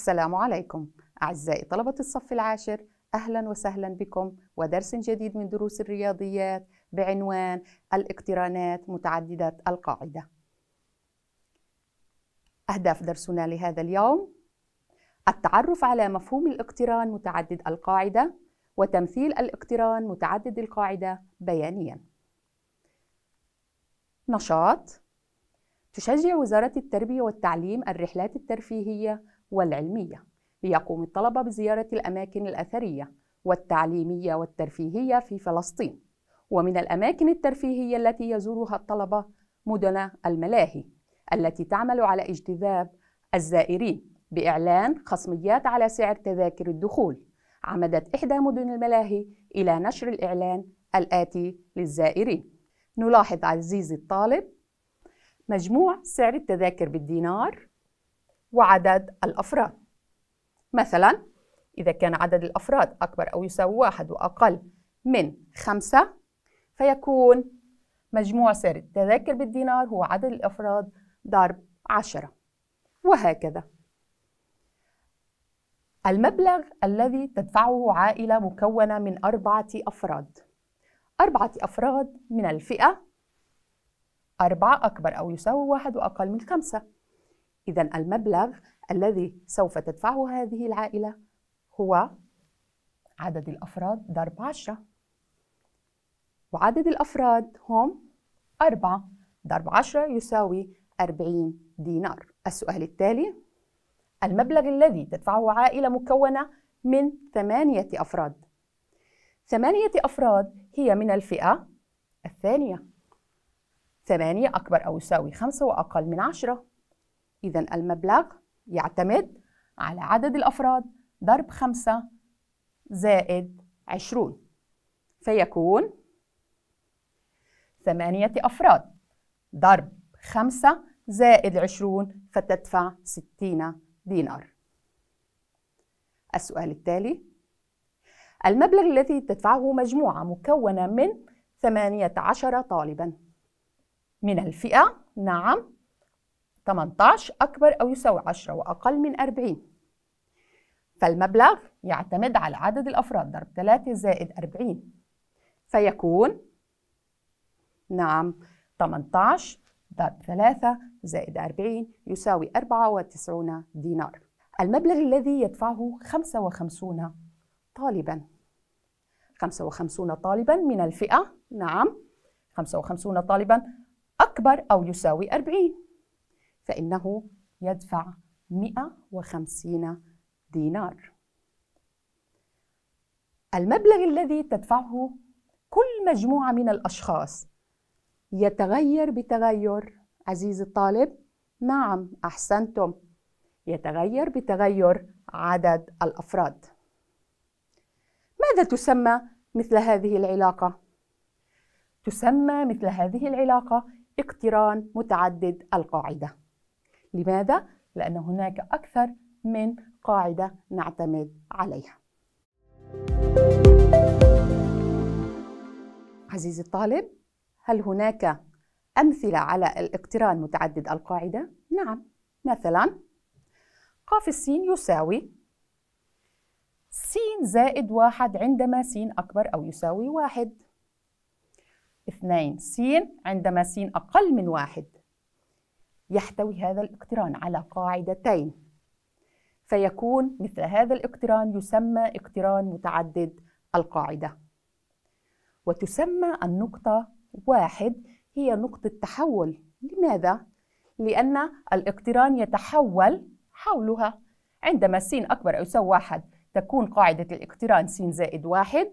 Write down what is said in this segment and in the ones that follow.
السلام عليكم أعزائي طلبة الصف العاشر أهلا وسهلا بكم ودرس جديد من دروس الرياضيات بعنوان الاقترانات متعددة القاعدة أهداف درسنا لهذا اليوم التعرف على مفهوم الاقتران متعدد القاعدة وتمثيل الاقتران متعدد القاعدة بيانياً نشاط تشجع وزارة التربية والتعليم الرحلات الترفيهية والعلمية ليقوم الطلبة بزيارة الأماكن الأثرية والتعليمية والترفيهية في فلسطين ومن الأماكن الترفيهية التي يزورها الطلبة مدن الملاهي التي تعمل على اجتذاب الزائرين بإعلان خصميات على سعر تذاكر الدخول عمدت إحدى مدن الملاهي إلى نشر الإعلان الآتي للزائرين نلاحظ عزيزي الطالب مجموع سعر التذاكر بالدينار وعدد الأفراد مثلا إذا كان عدد الأفراد أكبر أو يساوي واحد وأقل من خمسة فيكون مجموع سعر التذاكر بالدينار هو عدد الأفراد ضرب عشرة وهكذا المبلغ الذي تدفعه عائلة مكونة من أربعة أفراد أربعة أفراد من الفئة أربعة أكبر أو يساوي واحد وأقل من خمسة إذا المبلغ الذي سوف تدفعه هذه العائلة هو عدد الأفراد ضرب عشرة وعدد الأفراد هم أربعة ضرب عشرة يساوي أربعين دينار السؤال التالي المبلغ الذي تدفعه عائلة مكونة من ثمانية أفراد ثمانية أفراد هي من الفئة الثانية ثمانية أكبر أو يساوي خمسة وأقل من عشرة إذا المبلغ يعتمد على عدد الأفراد ضرب خمسة زائد عشرون فيكون ثمانية أفراد ضرب خمسة زائد عشرون فتدفع ستين دينار السؤال التالي المبلغ الذي تدفعه مجموعة مكونة من ثمانية عشر طالبا من الفئة نعم 18 أكبر أو يساوي 10 وأقل من 40 فالمبلغ يعتمد على عدد الأفراد ضرب 3 زائد 40 فيكون نعم 18 ضرب 3 زائد 40 يساوي 94 دينار المبلغ الذي يدفعه 55 طالبا 55 طالبا من الفئة نعم 55 طالبا أكبر أو يساوي 40 فإنه يدفع 150 دينار المبلغ الذي تدفعه كل مجموعة من الأشخاص يتغير بتغير عزيزي الطالب نعم أحسنتم يتغير بتغير عدد الأفراد ماذا تسمى مثل هذه العلاقة؟ تسمى مثل هذه العلاقة اقتران متعدد القاعدة لماذا؟ لأن هناك أكثر من قاعدة نعتمد عليها عزيزي الطالب هل هناك أمثلة على الاقتران متعدد القاعدة؟ نعم مثلا قاف السين يساوي س زائد واحد عندما س أكبر أو يساوي واحد اثنين س عندما س أقل من واحد يحتوي هذا الاقتران على قاعدتين فيكون مثل هذا الاقتران يسمى اقتران متعدد القاعدة وتسمى النقطة واحد هي نقطة تحول لماذا؟ لأن الاقتران يتحول حولها عندما س أكبر أو يساوي واحد تكون قاعدة الاقتران س زائد واحد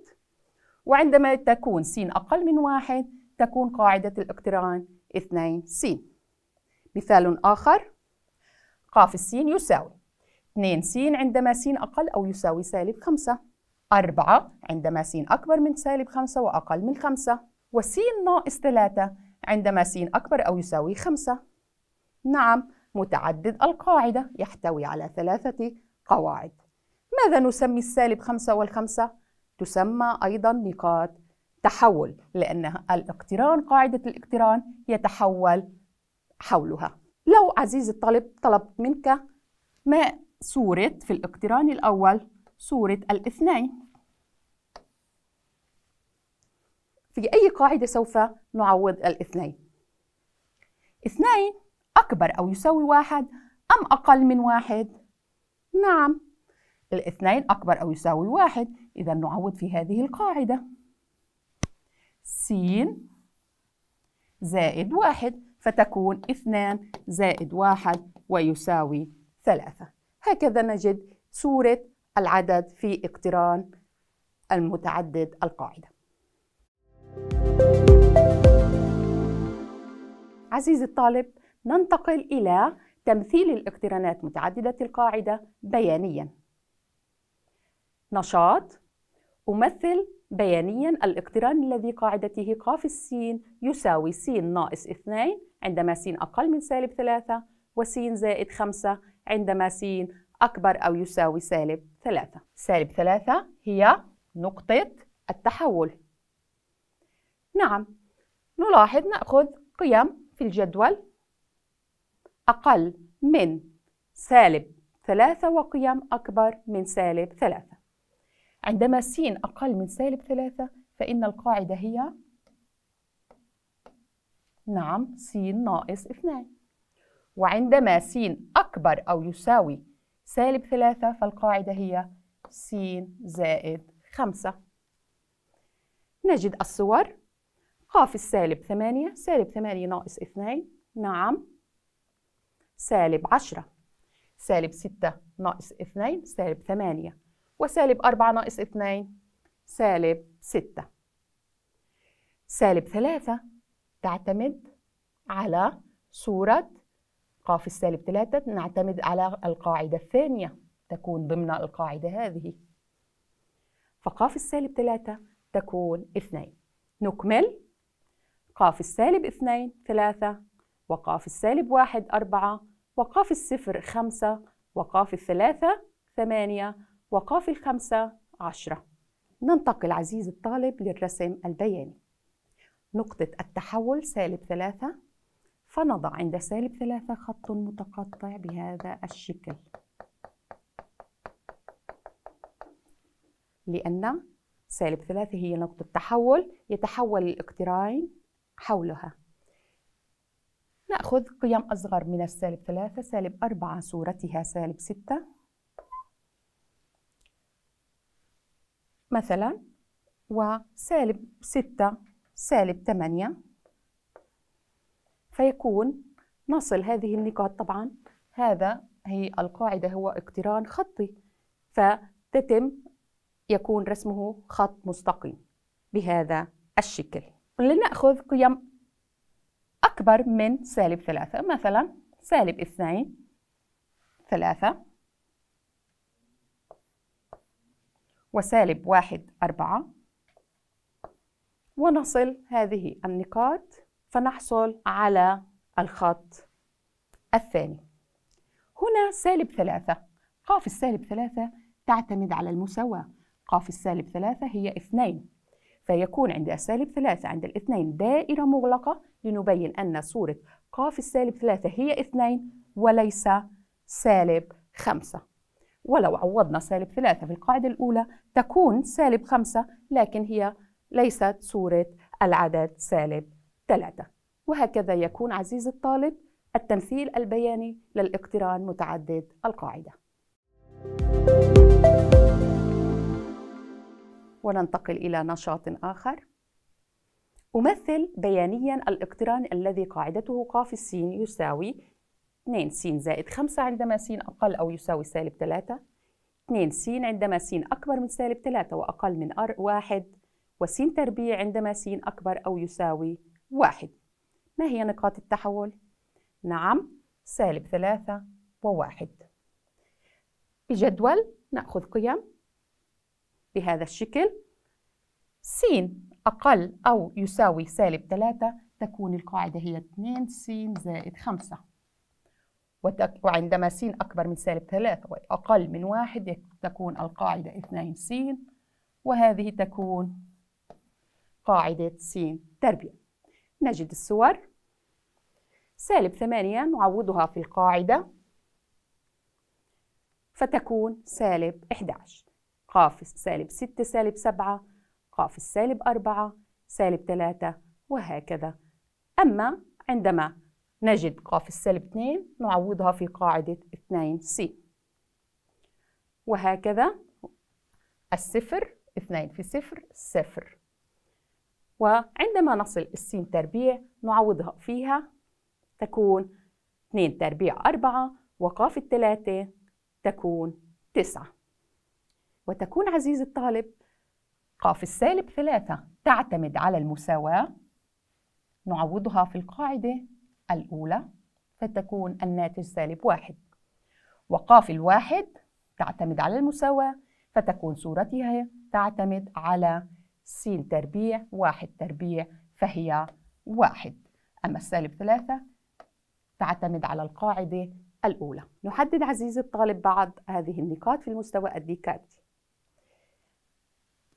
وعندما تكون س أقل من واحد تكون قاعدة الاقتران اثنين س مثال آخر قاف السين يساوي 2 سين عندما س أقل أو يساوي سالب 5 4 عندما س أكبر من سالب 5 وأقل من 5 وسين ناقص 3 عندما س أكبر أو يساوي 5 نعم متعدد القاعدة يحتوي على ثلاثة قواعد ماذا نسمي السالب 5 والخمسة؟ تسمى أيضا نقاط تحول لأن الاقتران قاعدة الاقتران يتحول حولها لو عزيزي الطالب طلبت منك ما صورة في الاقتران الأول صورة الاثنين في أي قاعدة سوف نعوض الاثنين اثنين أكبر أو يساوي واحد أم أقل من واحد؟ نعم الاثنين أكبر أو يساوي واحد إذا نعوض في هذه القاعدة س زائد واحد فتكون 2 زائد 1 ويساوي 3 هكذا نجد صورة العدد في اقتران المتعدد القاعدة عزيزي الطالب ننتقل إلى تمثيل الاقترانات متعددة القاعدة بيانياً نشاط أمثل بيانياً الاقتران الذي قاعدته قاف السين يساوي سين ناقص اثنين عندما س أقل من سالب 3 وس زائد 5 عندما س أكبر أو يساوي سالب 3 سالب 3 هي نقطة التحول نعم نلاحظ نأخذ قيم في الجدول أقل من سالب 3 وقيم أكبر من سالب 3 عندما س أقل من سالب 3 فإن القاعدة هي نعم س ناقص 2 وعندما س أكبر أو يساوي سالب 3 فالقاعدة هي س زائد 5 نجد الصور قاف السالب 8 سالب 8 ناقص 2 نعم سالب 10 سالب 6 ناقص 2 سالب 8 وسالب 4 ناقص 2 سالب 6 سالب 3 تعتمد على صورة قاف السالب 3 نعتمد على القاعدة الثانية تكون ضمن القاعدة هذه فقاف السالب 3 تكون 2 نكمل قاف السالب 2 3 وقاف السالب 1 4 وقاف الصفر 5 وقاف الثلاثة 8 وقاف الخمسة 10 ننتقل عزيزي الطالب للرسم البياني نقطة التحول سالب ثلاثة فنضع عند سالب ثلاثة خط متقطع بهذا الشكل لأن سالب ثلاثة هي نقطة تحول يتحول الاقتراين حولها نأخذ قيم أصغر من السالب ثلاثة سالب أربعة صورتها سالب ستة مثلا وسالب ستة سالب 8 فيكون نصل هذه النقاط طبعا هذا هي القاعدة هو اقتران خطي فتتم يكون رسمه خط مستقيم بهذا الشكل لنأخذ قيم أكبر من سالب ثلاثة مثلا سالب اثنين ثلاثة وسالب واحد أربعة ونصل هذه النقاط فنحصل على الخط الثاني هنا سالب ثلاثة قاف السالب ثلاثة تعتمد على المساواة قاف السالب ثلاثة هي اثنين فيكون عند السالب ثلاثة عند الاثنين دائرة مغلقة لنبين أن صورة قاف السالب ثلاثة هي اثنين وليس سالب خمسة ولو عوضنا سالب ثلاثة في القاعدة الأولى تكون سالب خمسة لكن هي ليست صورة العدد سالب 3 وهكذا يكون عزيزي الطالب التمثيل البياني للاقتران متعدد القاعدة وننتقل إلى نشاط آخر أمثل بيانيا الاقتران الذي قاعدته قاف السين يساوي 2 س زائد 5 عندما س أقل أو يساوي سالب 3 2 س عندما س أكبر من سالب 3 وأقل من 1 وسين تربيع عندما سين أكبر أو يساوي واحد ما هي نقاط التحول؟ نعم سالب ثلاثة وواحد بجدول نأخذ قيم بهذا الشكل س أقل أو يساوي سالب ثلاثة تكون القاعدة هي 2 س زائد خمسة وعندما س أكبر من سالب ثلاثة وأقل من واحد تكون القاعدة 2 س وهذه تكون قاعدة س تربية نجد الصور سالب ثمانية نعوضها في القاعدة فتكون سالب 11 قاف سالب 6 سالب 7 قاف سالب 4 سالب 3 وهكذا أما عندما نجد قاف سالب 2 نعوضها في قاعدة 2 س وهكذا الصفر 2 في صفر صفر وعندما نصل السين تربيع نعوضها فيها تكون 2 تربيع 4 وقاف الثلاثة تكون 9 وتكون عزيزي الطالب قاف السالب 3 تعتمد على المساواة نعوضها في القاعدة الأولى فتكون الناتج سالب واحد وقاف الواحد تعتمد على المساواة فتكون صورتها تعتمد على س تربيع واحد تربيع فهي واحد أما السالب ثلاثة تعتمد على القاعدة الأولى نحدد عزيزي الطالب بعض هذه النقاط في المستوى الديكادي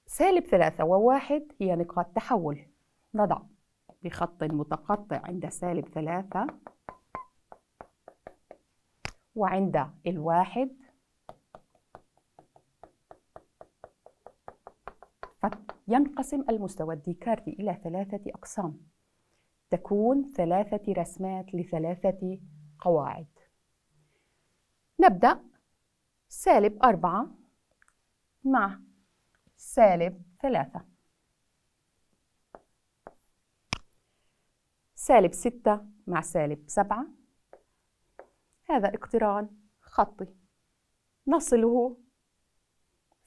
سالب ثلاثة وواحد هي نقاط تحول نضع بخط متقطع عند سالب ثلاثة وعند الواحد ينقسم المستوى الديكارتي إلى ثلاثة أقسام تكون ثلاثة رسمات لثلاثة قواعد نبدأ سالب أربعة مع سالب ثلاثة سالب ستة مع سالب سبعة هذا اقتران خطي نصله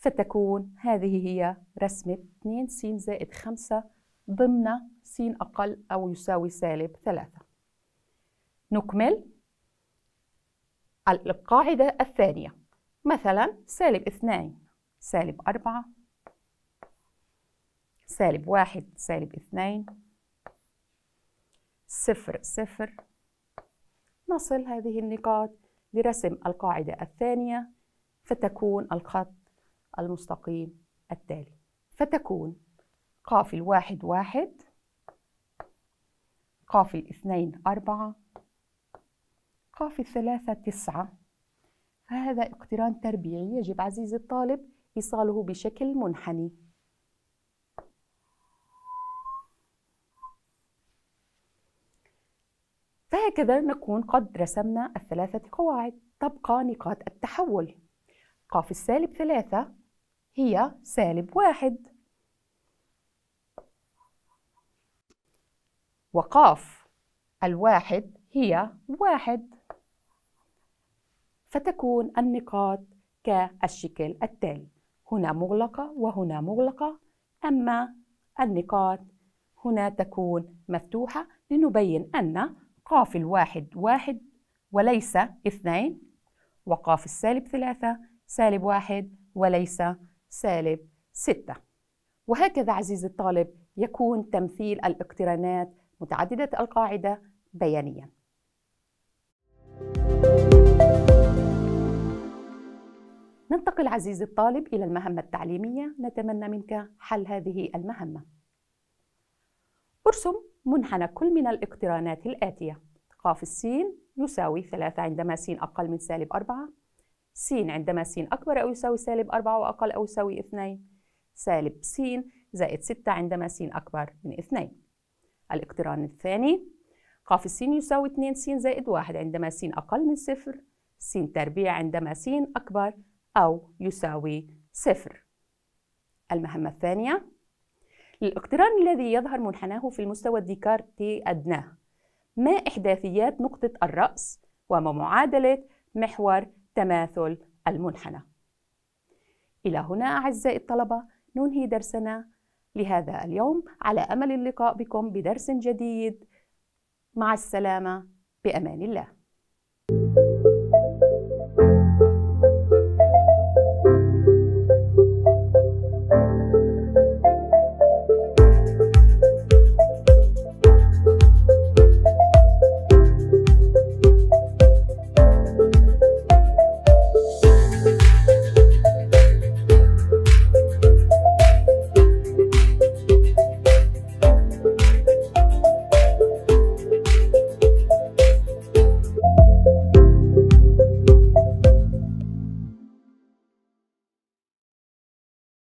فتكون هذه هي رسمة 2 س زائد 5 ضمن س أقل أو يساوي سالب 3 نكمل القاعدة الثانية مثلا سالب 2 سالب 4 سالب 1 سالب 2 صفر صفر نصل هذه النقاط لرسم القاعدة الثانية فتكون الخط المستقيم التالي فتكون قافل واحد واحد قافل اثنين أربعة قافل ثلاثة تسعة فهذا اقتران تربيعي يجب عزيزي الطالب إيصاله بشكل منحني فهكذا نكون قد رسمنا الثلاثة قواعد تبقى نقاط التحول قاف السالب ثلاثة هي سالب واحد وقاف الواحد هي واحد فتكون النقاط كالشكل التالي هنا مغلقة وهنا مغلقة أما النقاط هنا تكون مفتوحة لنبين أن قاف الواحد واحد وليس اثنين وقاف السالب ثلاثة سالب واحد وليس سالب 6 وهكذا عزيزي الطالب يكون تمثيل الاقترانات متعددة القاعدة بيانياً ننتقل عزيزي الطالب إلى المهمة التعليمية نتمنى منك حل هذه المهمة ارسم منحنى كل من الاقترانات الآتية قاف السين يساوي 3 عندما س أقل من سالب 4 س عندما س أكبر أو يساوي سالب 4 وأقل أو يساوي 2 سالب س زائد 6 عندما س أكبر من 2 الاقتران الثاني ق س يساوي 2 س زائد 1 عندما س أقل من صفر س تربيع عندما س أكبر أو يساوي صفر المهمة الثانية الاقتران الذي يظهر منحناه في المستوى الديكارتي أدناه ما إحداثيات نقطة الرأس وما معادلة محور التماثل المنحنى إلى هنا أعزائي الطلبة ننهي درسنا لهذا اليوم على أمل اللقاء بكم بدرس جديد مع السلامة بأمان الله